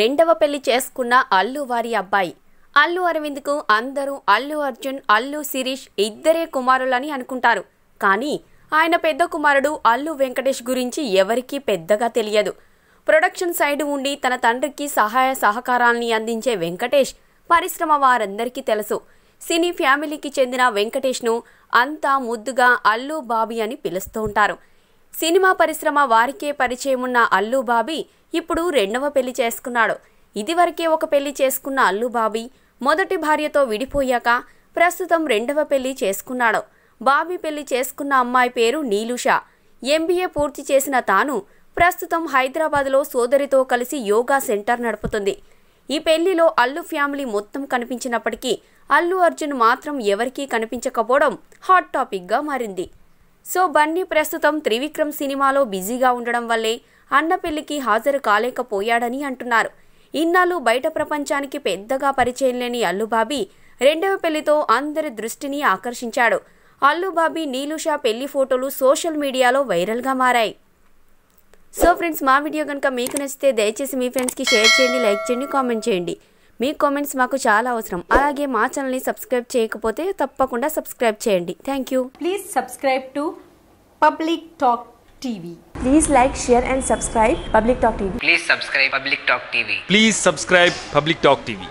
రెండవ పెళ్లి చేసుకున్న అల్లు వారి అబ్బాయి అల్లు అరవింద్కు అందరూ అల్లు అర్జున్ అల్లు శిరీష్ ఇద్దరే కుమారులని అనుకుంటారు కానీ ఆయన పెద్ద కుమారుడు అల్లు వెంకటేష్ గురించి ఎవరికీ పెద్దగా తెలియదు ప్రొడక్షన్ సైడ్ ఉండి తన తండ్రికి సహాయ సహకారాల్ని అందించే వెంకటేష్ పరిశ్రమ వారందరికీ తెలుసు సినీ ఫ్యామిలీకి చెందిన వెంకటేష్ను అంతా ముద్దుగా అల్లు బాబీ అని పిలుస్తూ ఉంటారు సినిమా పరిశ్రమ వారికే పరిచయం ఉన్న అల్లు బాబీ ఇప్పుడు రెండవ పెళ్లి చేసుకున్నాడు ఇదివరకే ఒక పెళ్లి చేసుకున్న అల్లు బాబీ మొదటి భార్యతో విడిపోయాక ప్రస్తుతం రెండవ పెళ్లి చేసుకున్నాడు బాబీ పెళ్లి చేసుకున్న అమ్మాయి పేరు నీలుష ఎంబీఏ పూర్తి చేసిన తాను ప్రస్తుతం హైదరాబాద్లో సోదరితో కలిసి యోగా సెంటర్ నడుపుతుంది ఈ పెళ్లిలో అల్లు ఫ్యామిలీ మొత్తం కనిపించినప్పటికీ అల్లు అర్జున్ మాత్రం ఎవరికీ కనిపించకపోవడం హాట్ టాపిక్గా మారింది సో బన్నీ ప్రస్తుతం త్రివిక్రమ్ సినిమాలో బిజీగా ఉండడం వల్లే అన్న పెళ్లికి హాజరు కాలేకపోయాడని అంటున్నారు ఇన్నాళ్ళు బయట ప్రపంచానికి పెద్దగా పరిచయం లేని అల్లుబాబీ రెండవ పెళ్లితో అందరి దృష్టిని ఆకర్షించాడు అల్లుబాబీ నీలుషా పెళ్లి ఫోటోలు సోషల్ మీడియాలో వైరల్గా మారాయి సో ఫ్రెండ్స్ మా వీడియో కనుక మీకు నచ్చితే దయచేసి మీ ఫ్రెండ్స్కి షేర్ చేయండి లైక్ చేయండి కామెంట్ చేయండి మీ కామెంట్స్ మాకు చాలా అవసరం అలాగే మా ఛానల్ని సబ్స్క్రైబ్ చేయకపోతే తప్పకుండా సబ్స్క్రైబ్ చేయండి thank you please subscribe to public talk TV please like share and subscribe public talk TV please subscribe public talk TV please subscribe public talk TV